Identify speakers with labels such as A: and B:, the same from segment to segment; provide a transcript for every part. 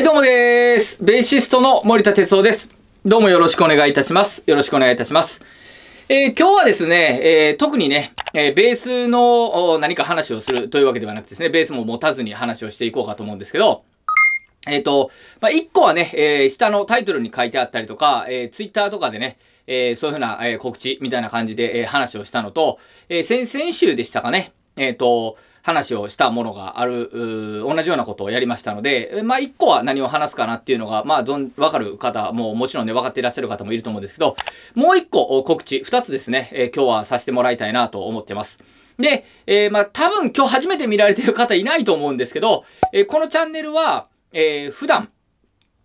A: はい、どうもです。ベーシストの森田哲夫です。どうもよろしくお願いいたします。よろしくお願いいたします。えー、今日はですね、えー、特にね、えー、ベースの何か話をするというわけではなくてですね、ベースも持たずに話をしていこうかと思うんですけど、えっ、と、まあ、1個はね、え下のタイトルに書いてあったりとか、え Twitter とかでね、えそういうふうな、え告知みたいな感じで、え話をしたのと、え先々週でしたかね、えっ、と、話をしたものがある、同じようなことをやりましたので、まあ、一個は何を話すかなっていうのが、まあ、どん、わかる方も、もちろんね、分かっていらっしゃる方もいると思うんですけど、もう一個告知、二つですね、えー、今日はさせてもらいたいなと思ってます。で、えー、まあ、多分今日初めて見られてる方いないと思うんですけど、えー、このチャンネルは、えー、普段、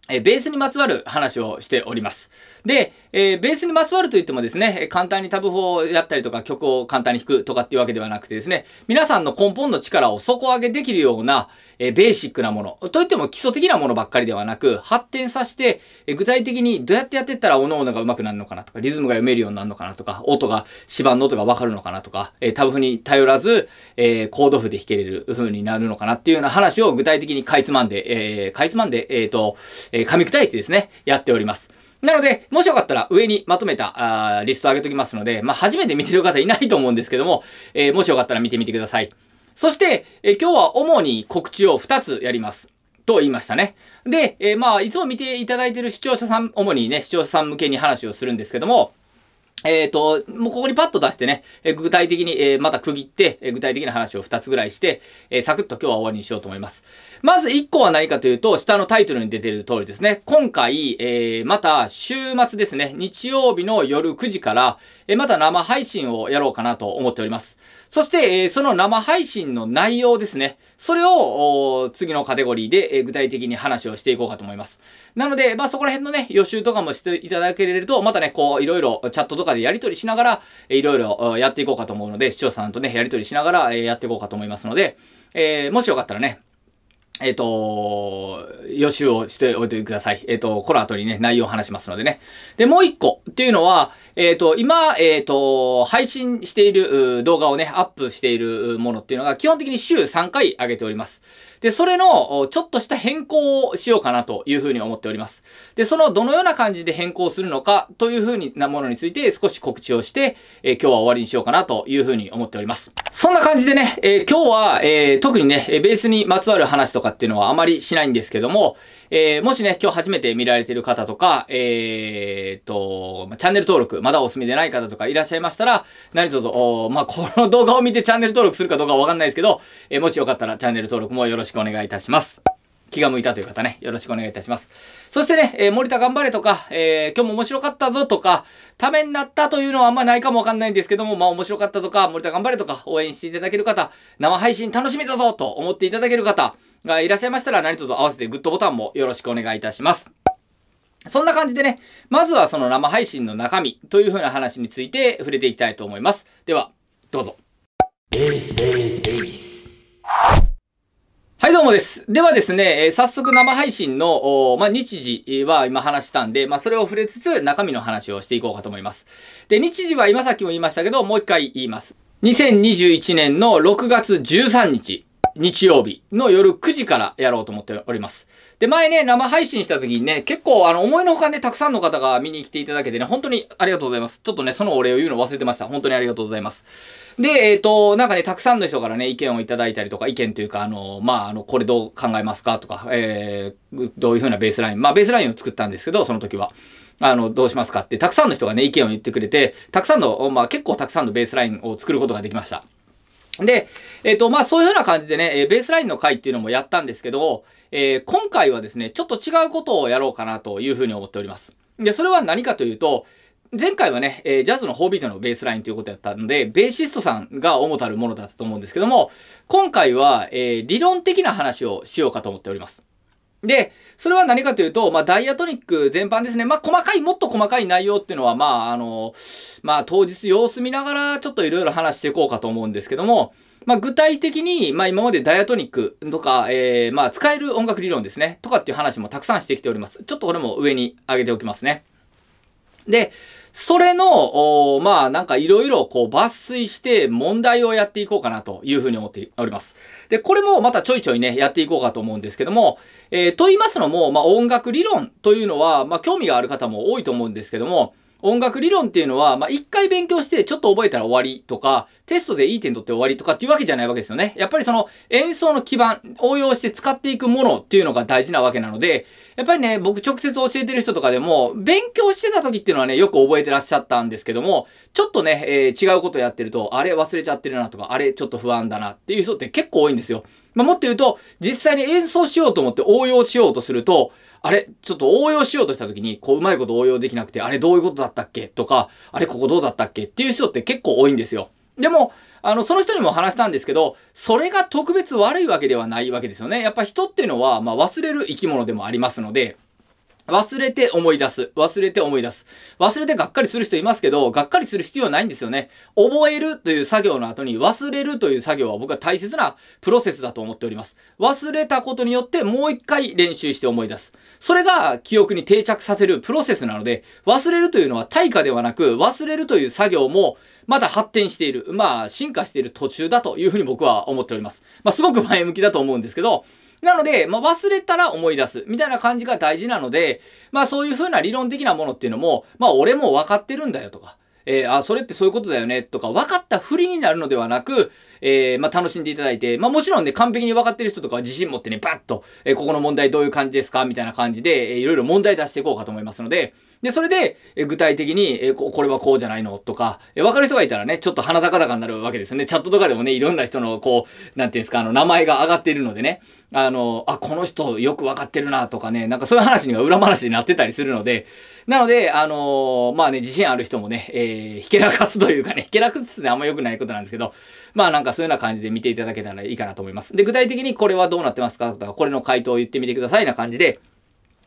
A: えベースにまつわる話をしております。で、えー、ベースにまつわると言ってもですね、簡単にタブ4をやったりとか曲を簡単に弾くとかっていうわけではなくてですね、皆さんの根本の力を底上げできるような、えベーシックなもの。といっても基礎的なものばっかりではなく、発展させて、え具体的にどうやってやってったら、おのおのが上手くなるのかなとか、リズムが読めるようになるのかなとか、音が、指板の音がわかるのかなとか、えタブ譜に頼らず、えコード譜で弾けれる風になるのかなっていうような話を具体的にかいつまんで、えー、かいつまんで、えっ、ー、と、え噛み砕いてですね、やっております。なので、もしよかったら上にまとめたあリストを上げておきますので、まあ、初めて見てる方いないと思うんですけども、えー、もしよかったら見てみてください。そして、え今日は主に告知を2つやります。と言いましたね。で、えまあ、いつも見ていただいている視聴者さん、主にね、視聴者さん向けに話をするんですけども、えっ、ー、と、もうここにパッと出してね、えー、具体的に、えー、また区切って、え具体的な話を2つぐらいして、えサクッと今日は終わりにしようと思います。まず1個は何かというと、下のタイトルに出ている通りですね。今回、えー、また週末ですね、日曜日の夜9時から、えー、また生配信をやろうかなと思っております。そして、えー、その生配信の内容ですね。それを、次のカテゴリーで、えー、具体的に話をしていこうかと思います。なので、まあそこら辺のね、予習とかもしていただけると、またね、こう、いろいろチャットとかでやり取りしながら、いろいろやっていこうかと思うので、視聴者さんとね、やり取りしながら、えー、やっていこうかと思いますので、えー、もしよかったらね、えっ、ー、と、予習をしておいてください。えっ、ー、と、この後にね、内容を話しますのでね。で、もう一個っていうのは、えっ、ー、と、今、えっ、と、配信している動画をね、アップしているものっていうのが、基本的に週3回上げております。で、それのちょっとした変更をしようかなというふうに思っております。で、そのどのような感じで変更するのかというふうなものについて少し告知をして、えー、今日は終わりにしようかなというふうに思っております。そんな感じでね、えー、今日は、えー、特にね、ベースにまつわる話とかっていうのはあまりしないんですけども、えもしね、今日初めて見られてる方とか、えー、と、チャンネル登録、まだお済みでない方とかいらっしゃいましたら、何卒、まあ、この動画を見てチャンネル登録するかどうかわかんないですけど、えもしよかったらチャンネル登録もよろしくくお願いいたします。気が向いたという方ね、よろしくお願いいたします。そしてね、えー、森田頑張れとか、えー、今日も面白かったぞとか、ためになったというのはあんまないかもわかんないんですけども、まあ面白かったとか、森田頑張れとか、応援していただける方、生配信楽しみだぞと思っていただける方がいらっしゃいましたら、何卒合わせてグッドボタンもよろしくお願いいたします。そんな感じでね、まずはその生配信の中身というふうな話について触れていきたいと思います。では、どうぞ。ベースベースベースはい、どうもです。ではですね、えー、早速生配信の、まあ、日時は今話したんで、まあ、それを触れつつ中身の話をしていこうかと思います。で、日時は今さっきも言いましたけど、もう一回言います。2021年の6月13日、日曜日の夜9時からやろうと思っております。で、前ね、生配信した時にね、結構あの、思いのほかね、たくさんの方が見に来ていただけてね、本当にありがとうございます。ちょっとね、そのお礼を言うの忘れてました。本当にありがとうございます。で、えっ、ー、と、なんかね、たくさんの人からね、意見をいただいたりとか、意見というか、あの、まあ、あの、これどう考えますかとか、えー、どういうふうなベースライン、まあ、ベースラインを作ったんですけど、その時は。あの、どうしますかって、たくさんの人がね、意見を言ってくれて、たくさんの、まあ、結構たくさんのベースラインを作ることができました。で、えっ、ー、と、まあ、そういうふうな感じでね、ベースラインの回っていうのもやったんですけど、えー、今回はですね、ちょっと違うことをやろうかなというふうに思っております。で、それは何かというと、前回はね、えー、ジャズの4ビートのベースラインということやったので、ベーシストさんが主たるものだったと思うんですけども、今回は、えー、理論的な話をしようかと思っております。で、それは何かというと、まあ、ダイアトニック全般ですね。まあ、細かい、もっと細かい内容っていうのは、まあ、あの、まあ、当日様子見ながら、ちょっといろいろ話していこうかと思うんですけども、まあ、具体的に、まあ、今までダイアトニックとか、えー、まあ、使える音楽理論ですね、とかっていう話もたくさんしてきております。ちょっとこれも上に上げておきますね。で、それの、まあなんかいろいろこう抜粋して問題をやっていこうかなというふうに思っております。で、これもまたちょいちょいね、やっていこうかと思うんですけども、えー、と言いますのも、まあ音楽理論というのは、まあ興味がある方も多いと思うんですけども、音楽理論っていうのは、まあ、一回勉強してちょっと覚えたら終わりとか、テストでいい点取って終わりとかっていうわけじゃないわけですよね。やっぱりその演奏の基盤、応用して使っていくものっていうのが大事なわけなので、やっぱりね、僕直接教えてる人とかでも、勉強してた時っていうのはね、よく覚えてらっしゃったんですけども、ちょっとね、えー、違うことやってると、あれ忘れちゃってるなとか、あれちょっと不安だなっていう人って結構多いんですよ。まあ、もっと言うと、実際に演奏しようと思って応用しようとすると、あれ、ちょっと応用しようとした時に、こう、うまいこと応用できなくて、あれどういうことだったっけとか、あれここどうだったっけっていう人って結構多いんですよ。でも、あの、その人にも話したんですけど、それが特別悪いわけではないわけですよね。やっぱ人っていうのは、まあ、忘れる生き物でもありますので、忘れて思い出す。忘れて思い出す。忘れてがっかりする人いますけど、がっかりする必要はないんですよね。覚えるという作業の後に忘れるという作業は僕は大切なプロセスだと思っております。忘れたことによってもう一回練習して思い出す。それが記憶に定着させるプロセスなので、忘れるというのは対価ではなく、忘れるという作業もまだ発展している。まあ、進化している途中だというふうに僕は思っております。まあ、すごく前向きだと思うんですけど、なので、まあ、忘れたら思い出すみたいな感じが大事なので、まあそういう風な理論的なものっていうのも、まあ俺も分かってるんだよとか、えー、あ、それってそういうことだよねとか分かったふりになるのではなく、えー、まあ、楽しんでいただいて、まあ、もちろんね、完璧に分かってる人とかは自信持ってね、バッと、えー、ここの問題どういう感じですかみたいな感じで、えー、いろいろ問題出していこうかと思いますので、で、それで、え具体的に、えこれはこうじゃないのとか、え分かる人がいたらね、ちょっと鼻高々になるわけですよね。チャットとかでもね、いろんな人の、こう、なんていうんですか、あの、名前が上がっているのでね、あの、あ、この人よく分かってるなとかね、なんかそういう話には裏話になってたりするので、なので、あのまあね、自信ある人もね、えー、ひけらかすというかね、ひけらくつってあんま良くないことなんですけど、まあなんかそういうような感じで見ていただけたらいいかなと思います。で、具体的にこれはどうなってますかとか、これの回答を言ってみてくださいな感じで、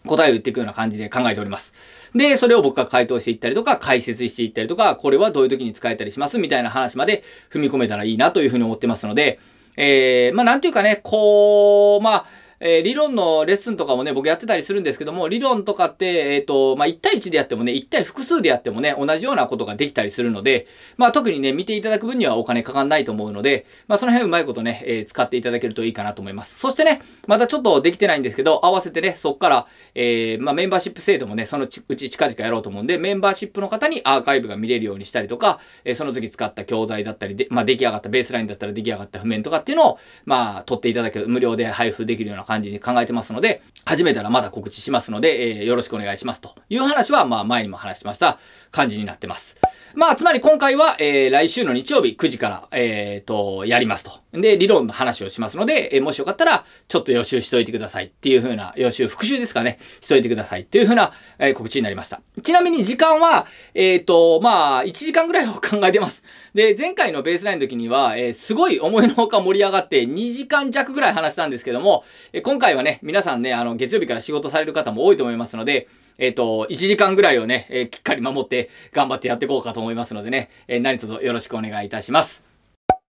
A: 答えを言っていくような感じで考えております。で、それを僕が回答していったりとか、解説していったりとか、これはどういう時に使えたりしますみたいな話まで踏み込めたらいいなというふうに思ってますので、えー、まあなんていうかね、こう、まあ、えー、理論のレッスンとかもね、僕やってたりするんですけども、理論とかって、えっ、ー、と、まあ、1対1でやってもね、1対複数でやってもね、同じようなことができたりするので、まあ、特にね、見ていただく分にはお金かかんないと思うので、まあ、その辺うまいことね、えー、使っていただけるといいかなと思います。そしてね、またちょっとできてないんですけど、合わせてね、そっから、えー、まあ、メンバーシップ制度もね、そのうち近々やろうと思うんで、メンバーシップの方にアーカイブが見れるようにしたりとか、えー、その時使った教材だったりで、まあ、出来上がったベースラインだったら出来上がった譜面とかっていうのを、まあ、取っていただける、無料で配布できるような感じに考えてますので、始めたらまだ告知しますので、えー、よろしくお願いしますという話は、まあ前にも話しました感じになってます。まあ、つまり今回は、えー、来週の日曜日9時から、えー、と、やりますと。で、理論の話をしますので、えー、もしよかったら、ちょっと予習しといてくださいっていう風な、予習復習ですかね、しといてくださいっていう風な、えー、告知になりました。ちなみに時間は、えっ、ー、と、まあ、1時間ぐらいを考えてます。で、前回のベースラインの時には、えー、すごい思いのほか盛り上がって2時間弱ぐらい話したんですけども、えー、今回はね、皆さんね、あの、月曜日から仕事される方も多いと思いますので、えっ、ー、と、1時間ぐらいをね、えー、きっかり守って頑張ってやっていこうかと思いますのでね、えー、何卒よろしくお願いいたします。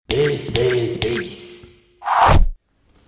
A: ベース、ベース、ベース。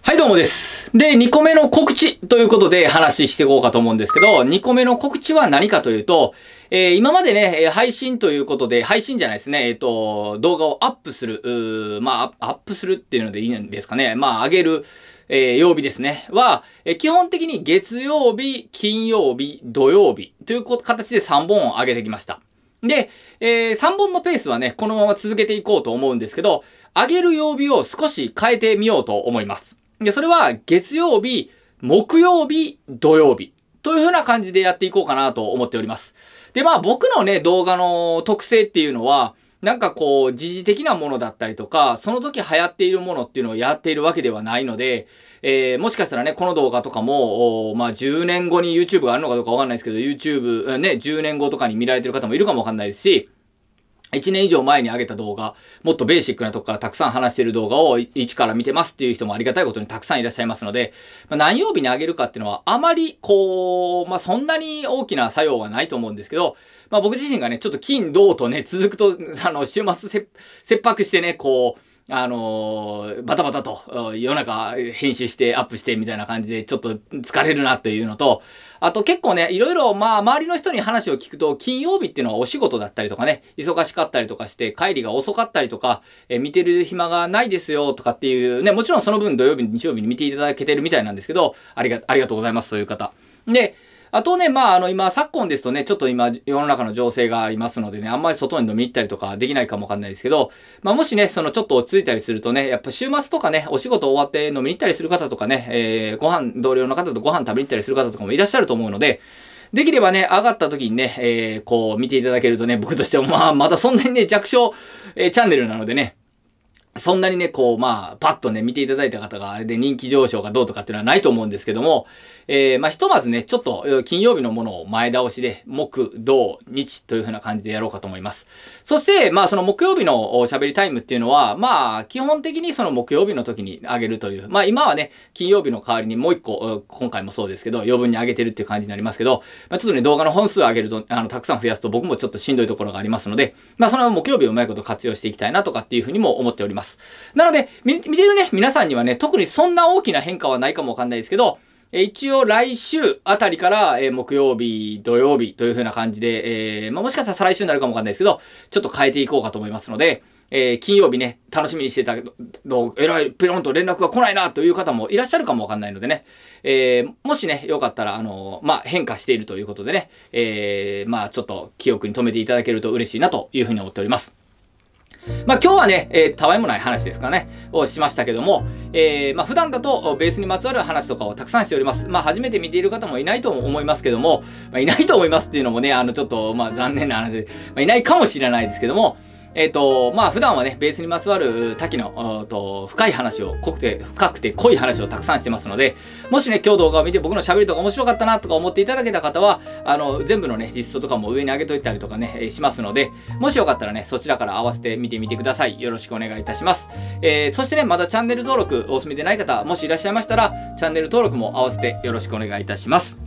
A: はい、どうもです。で、2個目の告知ということで話していこうかと思うんですけど、2個目の告知は何かというと、えー、今までね、配信ということで、配信じゃないですね、えっ、ー、と、動画をアップする、まあ、アップするっていうのでいいんですかね、まあ、上げる、えー、曜日ですね、は、えー、基本的に月曜日、金曜日、土曜日という形で3本を上げてきました。で、えー、3本のペースはね、このまま続けていこうと思うんですけど、上げる曜日を少し変えてみようと思います。で、それは月曜日、木曜日、土曜日というふうな感じでやっていこうかなと思っております。で、まあ僕のね、動画の特性っていうのは、なんかこう、時事的なものだったりとか、その時流行っているものっていうのをやっているわけではないので、えー、もしかしたらね、この動画とかも、まあ、10年後に YouTube があるのかどうかわかんないですけど、YouTube、ね、10年後とかに見られてる方もいるかもわかんないですし、1年以上前に上げた動画、もっとベーシックなとこからたくさん話している動画を一から見てますっていう人もありがたいことにたくさんいらっしゃいますので、まあ、何曜日に上げるかっていうのはあまりこう、まあ、そんなに大きな作用はないと思うんですけど、まあ、僕自身がね、ちょっと金、銅とね、続くと、あの、週末切迫してね、こう、あのバタバタと夜中編集してアップしてみたいな感じでちょっと疲れるなというのと、あと結構ね、いろいろまあ周りの人に話を聞くと金曜日っていうのはお仕事だったりとかね、忙しかったりとかして帰りが遅かったりとか、え見てる暇がないですよとかっていうね、もちろんその分土曜日、日曜日に見ていただけてるみたいなんですけど、ありが、ありがとうございますという方。で、あとね、まあ、あの、今、昨今ですとね、ちょっと今、世の中の情勢がありますのでね、あんまり外に飲み行ったりとかできないかもわかんないですけど、まあ、もしね、その、ちょっと落ち着いたりするとね、やっぱ週末とかね、お仕事終わって飲みに行ったりする方とかね、えー、ご飯、同僚の方とご飯食べに行ったりする方とかもいらっしゃると思うので、できればね、上がった時にね、えー、こう見ていただけるとね、僕としてもまあ、またそんなにね、弱小、えー、チャンネルなのでね、そんなにね、こう、まあ、パッとね、見ていただいた方があれで人気上昇がどうとかっていうのはないと思うんですけども、えー、まあ、ひとまずね、ちょっと金曜日のものを前倒しで、木、土、日というふうな感じでやろうかと思います。そして、まあ、その木曜日のおしゃべりタイムっていうのは、まあ、基本的にその木曜日の時にあげるという、まあ、今はね、金曜日の代わりにもう一個、今回もそうですけど、余分にあげてるっていう感じになりますけど、まあ、ちょっとね、動画の本数を上げると、あの、たくさん増やすと僕もちょっとしんどいところがありますので、まあ、その木曜日をうまいこと活用していきたいなとかっていうふうにも思っております。。なので、見てるね、皆さんにはね、特にそんな大きな変化はないかもわかんないですけど、え一応来週あたりから、え木曜日、土曜日という風な感じで、えー、まあ、もしかしたら再来週になるかもわかんないですけど、ちょっと変えていこうかと思いますので、えー、金曜日ね、楽しみにしてたけど、えらい、ピロンと連絡が来ないなという方もいらっしゃるかもわかんないのでね、えー、もしね、よかったら、あのー、まあ、変化しているということでね、えまあ、ちょっと記憶に留めていただけると嬉しいなというふうに思っております。まあ今日はね、えー、たわいもない話ですかね、をしましたけども、えー、まあ普段だとベースにまつわる話とかをたくさんしております。まあ初めて見ている方もいないと思いますけども、まあ、いないと思いますっていうのもね、あのちょっとまあ残念な話で、まあ、いないかもしれないですけども、えっ、ー、と、まあ普段はね、ベースにまつわる多岐の、と深い話を、濃くて、深くて濃い話をたくさんしてますので、もしね、今日動画を見て僕の喋りとか面白かったなとか思っていただけた方は、あの、全部のね、リストとかも上に上げといたりとかね、しますので、もしよかったらね、そちらから合わせて見てみてください。よろしくお願いいたします。えー、そしてね、まだチャンネル登録お済みでない方、もしいらっしゃいましたら、チャンネル登録も合わせてよろしくお願いいたします。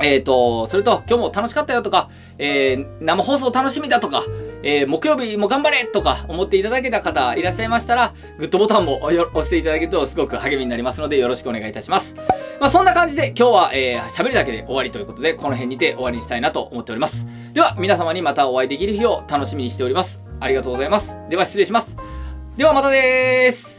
A: えっ、ー、と、それと、今日も楽しかったよとか、えー、生放送楽しみだとか、えー、木曜日も頑張れとか思っていただけた方いらっしゃいましたら、グッドボタンも押していただけるとすごく励みになりますので、よろしくお願いいたします。まあ、そんな感じで今日は、えー、喋るだけで終わりということで、この辺にて終わりにしたいなと思っております。では、皆様にまたお会いできる日を楽しみにしております。ありがとうございます。では、失礼します。では、またです。